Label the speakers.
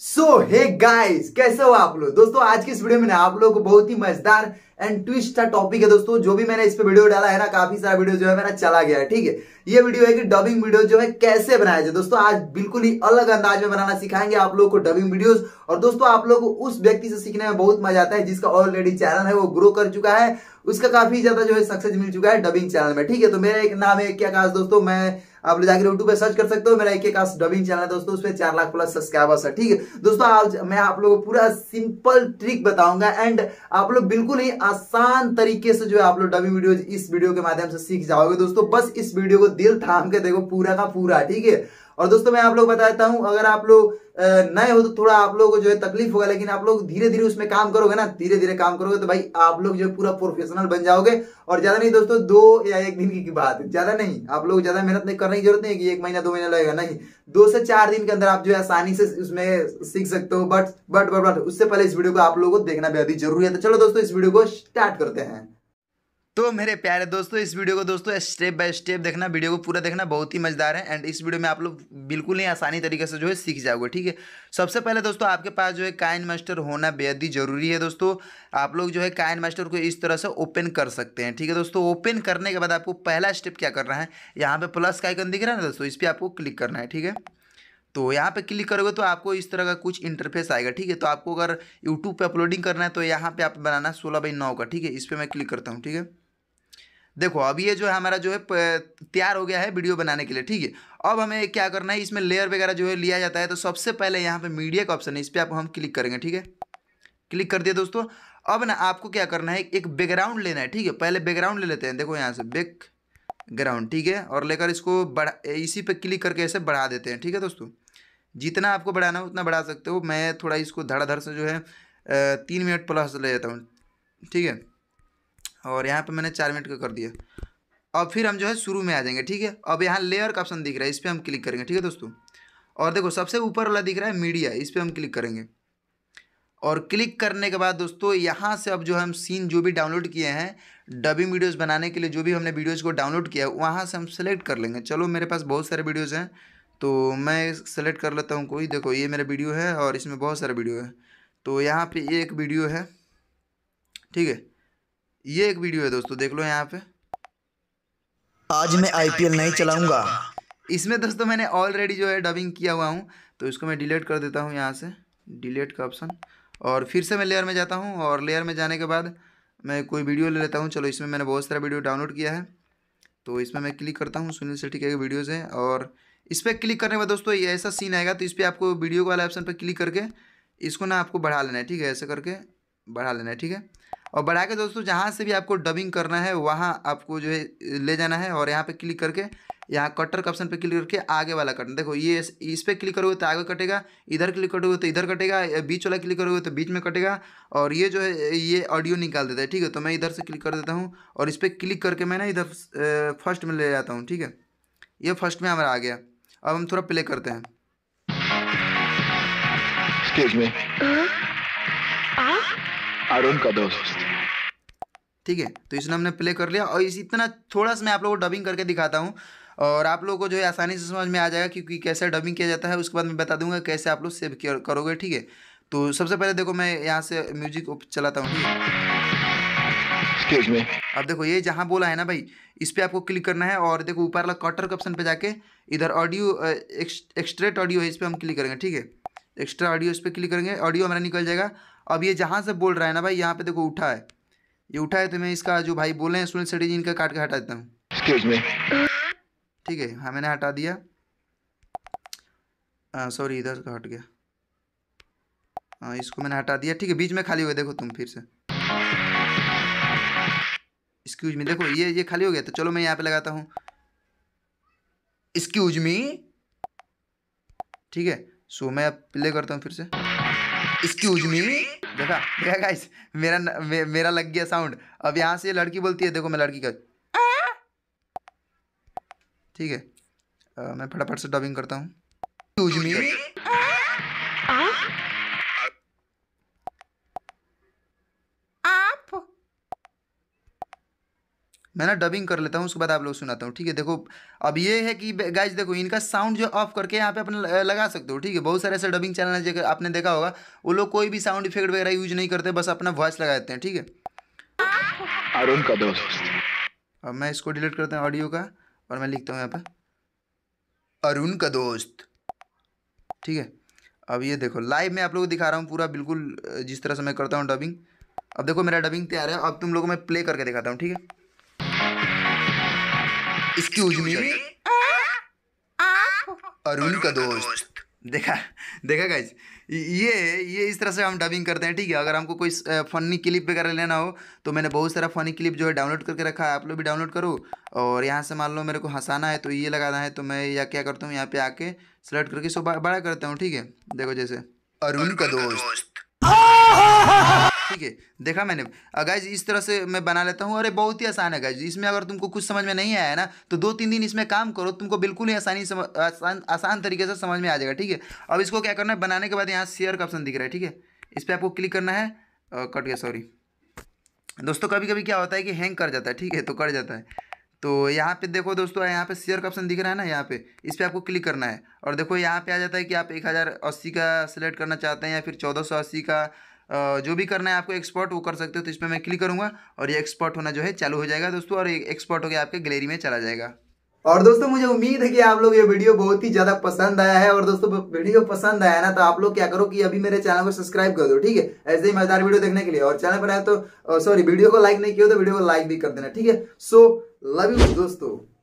Speaker 1: सो hey guys कैसे हो आप लोग दोस्तों आज की इस वीडियो में ना आप लोगों को बहुत ही मजेदार एंड ट्विस्ट का टॉपिक है दोस्तों जो भी मैंने इस पे वीडियो डाला है ना काफी सारा वीडियो जो है मेरा चला गया है ठीक है ये वीडियो है कि डबिंग वीडियो जो है कैसे बनाया जाए दोस्तों आज बिल्कुल ही अलग अंदाज में बनाना सिखाएंगे आप लोग को डबिंग वीडियोस और दोस्तों आप लोग को उस व्यक्ति से सीखने में बहुत मजा आता है जिसका ऑलरेडी चैनल है वो ग्रो कर चुका है उसका काफी ज्यादा जो है सक्सेस मिल चुका है डबिंग चैनल में ठीक है तो मेरा एक नाम है क्या खास दोस्तों मैं आप लोग जाकर यूट्यूब पर सर्च कर सकते हो मेरा एक एक डबिंग चैनल है दोस्तों उसमें चार लाख प्लस सब्सक्राइबर्स है ठीक है दोस्तों आज मैं आप लोगों को पूरा सिंपल ट्रिक बताऊंगा एंड आप लोग बिल्कुल ही आसान तरीके से जो है आप लोग डबिंग वीडियो इस वीडियो के माध्यम से सीख जाओगे दोस्तों बस इस वीडियो को दिल थाम के देखो पूरा का पूरा ठीक है और दोस्तों मैं आप लोग बताता हूँ अगर आप लोग नए हो तो थोड़ा आप लोग को जो है तकलीफ होगा लेकिन आप लोग धीरे धीरे उसमें काम करोगे ना धीरे धीरे काम करोगे तो भाई आप लोग जो है पूरा प्रोफेशनल बन जाओगे और ज्यादा नहीं दोस्तों दो या एक दिन की बात ज्यादा नहीं आप लोग ज्यादा मेहनत नहीं करने की जरूरत नहीं कि एक महीना दो महीना लगेगा नहीं दो से चार दिन के अंदर आप जो है आसानी से उसमें सीख सकते हो बट बट बट बट उससे पहले इस वीडियो को आप लोगों को देखना बेहद जरूरी है तो चलो दोस्तों इस वीडियो को स्टार्ट करते हैं तो मेरे प्यारे दोस्तों इस वीडियो को दोस्तों स्टेप बाय स्टेप देखना वीडियो को पूरा देखना बहुत ही मज़ेदार है एंड इस वीडियो में आप लोग बिल्कुल ही आसानी तरीके से जो है सीख जाओगे ठीक है सबसे पहले दोस्तों आपके पास जो है काइन मास्टर होना बेहद ही ज़रूरी है दोस्तों आप लोग जो है काइन मास्टर को इस तरह से ओपन कर सकते हैं ठीक है दोस्तों ओपन करने के बाद आपको पहला स्टेप क्या करना है यहाँ पर प्लस का आइकन दिख रहा है ना दोस्तों इस पर आपको क्लिक करना है ठीक है तो यहाँ पे क्लिक करोगे तो आपको इस तरह का कुछ इंटरफेस आएगा ठीक है तो आपको अगर यूट्यूब पे अपलोडिंग करना है तो यहाँ पे आप बनाना सोलह बाई नौ का ठीक है इस पर मैं क्लिक करता हूँ ठीक है देखो अब ये जो है हमारा जो है तैयार हो गया है वीडियो बनाने के लिए ठीक है अब हमें क्या करना है इसमें लेयर वगैरह जो है लिया जाता है तो सबसे पहले यहाँ पे मीडिया का ऑप्शन है इस पर आप हम क्लिक करेंगे ठीक है क्लिक कर दिया दोस्तों अब ना आपको क्या करना है एक बैकग्राउंड लेना है ठीक है पहले बैकग्राउंड ले लेते हैं देखो यहाँ से बैक ग्राउंड ठीक है और लेकर इसको बढ़ा इसी पे क्लिक करके ऐसे बढ़ा देते हैं ठीक है दोस्तों जितना आपको बढ़ाना हो उतना बढ़ा सकते हो मैं थोड़ा इसको धड़ाधड़ से जो है तीन मिनट प्लस ले जाता हूँ ठीक है और यहाँ पे मैंने चार मिनट का कर दिया अब फिर हम जो है शुरू में आ जाएंगे ठीक है अब यहाँ लेयर का ऑप्शन दिख रहा है इस पर हम क्लिक करेंगे ठीक है दोस्तों और देखो सबसे ऊपर वाला दिख रहा है मीडिया इस पर हम क्लिक करेंगे और क्लिक करने के बाद दोस्तों यहाँ से अब जो हम सीन जो भी डाउनलोड किए हैं डबिंग वीडियोस बनाने के लिए जो भी हमने वीडियोस को डाउनलोड किया है वहाँ से हम सेलेक्ट कर लेंगे चलो मेरे पास बहुत सारे वीडियोस हैं तो मैं सेलेक्ट कर लेता हूँ कोई देखो ये मेरा वीडियो है और इसमें बहुत सारे वीडियो है तो यहाँ पर एक वीडियो है ठीक है ये एक वीडियो है दोस्तों देख लो यहाँ पे आज मैं आईपीएल नहीं चलाऊंगा इसमें दोस्तों मैंने ऑलरेडी जो है डबिंग किया हुआ हूँ तो इसको मैं डिलीट कर देता हूँ यहाँ से डिलीट का ऑप्शन और फिर से मैं लेयर में जाता हूँ और लेयर में जाने के बाद मैं कोई वीडियो ले लेता हूँ चलो इसमें मैंने बहुत सारा वीडियो डाउनलोड किया है तो इसमें मैं क्लिक करता हूँ सुनील सेठी के वीडियोज़ हैं और इस पर क्लिक करने के बाद दोस्तों ये ऐसा सीन आएगा तो इस पर आपको वीडियो वाले ऑप्शन पर क्लिक करके इसको ना आपको बढ़ा लेना है ठीक है ऐसे करके बढ़ा लेना है ठीक है और बढ़ा के दोस्तों जहाँ से भी आपको डबिंग करना है वहाँ आपको जो है ले जाना है और यहाँ पे क्लिक करके यहाँ कटर के ऑप्शन पे क्लिक करके आगे वाला कटना देखो ये इस पर क्लिक करोगे तो आगे कटेगा इधर क्लिक करोगे तो इधर कटेगा बीच वाला क्लिक करोगे तो बीच में कटेगा और ये जो है ये ऑडियो निकाल देता है ठीक है तो मैं इधर से क्लिक कर देता हूँ और इस पर क्लिक करके मैं ना इधर फर्स्ट में ले जाता हूँ ठीक है ये फर्स्ट में हमारा आ गया अब हम थोड़ा प्ले करते हैं अरुण का दोस्त ठीक है तो इसने हमने प्ले कर लिया और इस इतना थोड़ा सा मैं आप लोगों को डबिंग करके दिखाता हूँ और आप लोगों को जो है आसानी से समझ में आ जाएगा क्योंकि कैसे डबिंग किया जाता है उसके बाद मैं बता दूंगा कैसे आप लोग सेव करोगे ठीक है तो सबसे पहले देखो मैं यहाँ से म्यूजिक चलाता हूँ अब देखो ये जहाँ बोला है ना भाई इस पर आपको क्लिक करना है और देखो ऊपर वाला कॉटर के ऑप्शन पे जाके इधर ऑडियो एक्स्ट्रेट ऑडियो है इस पर हम क्लिक करेंगे ठीक है एक्स्ट्रा ऑडियो इस पर क्लिक करेंगे ऑडियो हमारा निकल जाएगा अब ये जहाँ से बोल रहा है ना भाई यहाँ पे देखो उठा है ये उठा है तो मैं इसका जो भाई बोले हैं सुनील शेट्टी जी इनका काट के हटा देता हूँ ठीक है हाँ मैंने हटा दिया सॉरी इधर का हट गया आ, इसको मैंने हटा दिया ठीक है बीच में खाली हो गया देखो तुम फिर से एक्सक्यूज मी देखो ये ये खाली हो गया तो चलो मैं यहाँ पे लगाता हूँ एक्सक्यूज मी ठीक है सो मैं प्ले करता हूँ फिर से एक्सक्यूज मी देखा देखा गाइस मेरा मे, मेरा लग गया साउंड अब यहाँ से लड़की बोलती है देखो मैं लड़की का ठीक है आ, मैं फटाफट से डबिंग करता हूँ मैं ना डबिंग कर लेता हूँ उसके बाद आप लोग सुनाता हूँ ठीक है देखो अब ये है कि गाइज देखो इनका साउंड जो ऑफ करके यहाँ पे अपने लगा सकते हो ठीक है बहुत सारे ऐसे डबिंग चैनल है जैसे आपने देखा होगा वो लोग कोई भी साउंड इफेक्ट वगैरह यूज नहीं करते बस अपना वॉइस लगा देते हैं ठीक है अरुण का दोस्त अब मैं इसको डिलीट करता हूँ ऑडियो का और मैं लिखता हूँ यहाँ पर अरुण का दोस्त ठीक है अब ये देखो लाइव में आप लोग को दिखा रहा हूँ पूरा बिल्कुल जिस तरह से मैं करता हूँ डबिंग अब देखो मेरा डबिंग तैयार है अब तुम लोगों को मैं प्ले करके दिखाता हूँ ठीक है एक्सक्यूज मी अरुण का दोस्त देखा देखा गाइज ये ये इस तरह से हम डबिंग करते हैं ठीक है अगर हमको कोई फनी क्लिप वगैरह लेना हो तो मैंने बहुत सारा फनी क्लिप जो है डाउनलोड करके रखा है आप लोग भी डाउनलोड करो और यहाँ से मान लो मेरे को हंसाना है तो ये लगाना है तो मैं या क्या करता हूँ यहाँ पे आके सेलेक्ट करके सो बड़ा करता हूँ ठीक है देखो जैसे अरुण का दोस्त ठीक है देखा मैंने गाइज इस तरह से मैं बना लेता हूँ अरे बहुत ही आसान है गाइज इसमें अगर तुमको कुछ समझ में नहीं आया ना तो दो तीन दिन इसमें काम करो तुमको बिल्कुल ही आसानी सम, आसान आसान तरीके से समझ में आ जाएगा ठीक है अब इसको क्या करना है बनाने के बाद यहाँ शेयर का ऑप्शन दिख रहा है ठीक है इस पर आपको क्लिक करना है कट गया सॉरी दोस्तों कभी कभी क्या होता है कि हैंग कर जाता है ठीक है तो कट जाता है तो यहाँ पे देखो दोस्तों यहाँ पे शेयर का ऑप्शन दिख रहा है ना यहाँ पे इस पर आपको क्लिक करना है और देखो यहाँ पे आ जाता है कि आप एक हज़ार अस्सी का सिलेक्ट करना चाहते हैं या फिर चौदह सौ अस्सी का जो भी करना है आपको एक्सपर्ट वो कर सकते हो तो इस पर मैं क्लिक करूंगा और ये एक्सपोर्ट होना जो है चालू हो जाएगा दोस्तों और एक्सपर्ट हो गया आपके गैलरी में चला जाएगा और दोस्तों मुझे उम्मीद है कि आप लोग ये वीडियो बहुत ही ज्यादा पसंद आया है और दोस्तों वीडियो पसंद आया ना तो आप लोग क्या करो कि अभी मेरे चैनल को सब्सक्राइब कर दो ठीक है ऐसे ही मजेदार वीडियो देखने के लिए और चैनल पर आए तो सॉरी वीडियो को लाइक नहीं किया तो वीडियो को लाइक भी कर देना ठीक है सो लव यू दोस्तों